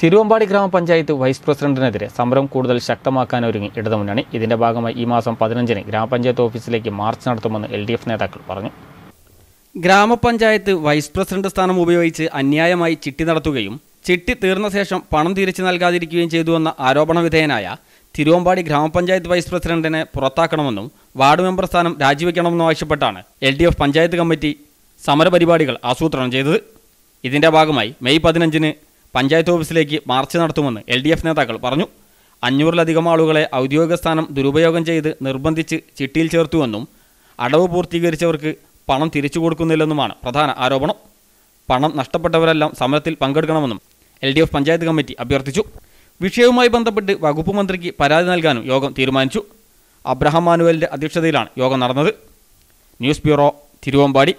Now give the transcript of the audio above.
തിരുവമ്പാടി ഗ്രാമപഞ്ചായത്ത് വൈസ് പ്രസിഡന്റിനെതിരെ സമരം കൂടുതൽ ശക്തമാക്കാനൊരുങ്ങി ഇടതുമുന്നണി ഇതിന്റെ ഭാഗമായി ഈ മാസം പതിനഞ്ചിന് ഗ്രാമപഞ്ചായത്ത് ഓഫീസിലേക്ക് മാർച്ച് നടത്തുമെന്ന് എൽ ഡി എഫ് നേതാക്കൾ പറഞ്ഞു ഗ്രാമപഞ്ചായത്ത് വൈസ് പ്രസിഡന്റ് സ്ഥാനം ഉപയോഗിച്ച് അന്യായമായി ചിട്ടി നടത്തുകയും ചിട്ടി തീർന്ന ശേഷം പണം തിരിച്ചു നൽകാതിരിക്കുകയും ചെയ്തുവെന്ന ആരോപണ വിധേയനായ തിരുവമ്പാടി ഗ്രാമപഞ്ചായത്ത് വൈസ് പ്രസിഡന്റിനെ പുറത്താക്കണമെന്നും വാർഡ് മെമ്പർ സ്ഥാനം രാജിവെക്കണമെന്നും ആവശ്യപ്പെട്ടാണ് L D F panchayat committee സമരപരിപാടികൾ ആസൂത്രണം ചെയ്തത് ഇതിന്റെ ഭാഗമായി മെയ് പതിനഞ്ചിന് പഞ്ചായത്ത് ഓഫീസിലേക്ക് മാർച്ച് നടത്തുമെന്ന് എൽ ഡി എഫ് നേതാക്കൾ പറഞ്ഞു അഞ്ഞൂറിലധികം ആളുകളെ ഔദ്യോഗിക സ്ഥാനം ദുരുപയോഗം ചെയ്ത് നിർബന്ധിച്ച് ചിട്ടിയിൽ ചേർത്തുവെന്നും അടവ് പൂർത്തീകരിച്ചവർക്ക് പണം തിരിച്ചു കൊടുക്കുന്നില്ലെന്നുമാണ് പ്രധാന ആരോപണം പണം നഷ്ടപ്പെട്ടവരെല്ലാം സമരത്തിൽ പങ്കെടുക്കണമെന്നും L D F panchayat committee അഭ്യർത്ഥിച്ചു വിഷയവുമായി ബന്ധപ്പെട്ട് വകുപ്പ് മന്ത്രിക്ക് പരാതി നൽകാനും യോഗം തീരുമാനിച്ചു അബ്രഹാം മാനുവലിൻ്റെ അധ്യക്ഷതയിലാണ് യോഗം നടന്നത് ന്യൂസ് ബ്യൂറോ തിരുവമ്പാടി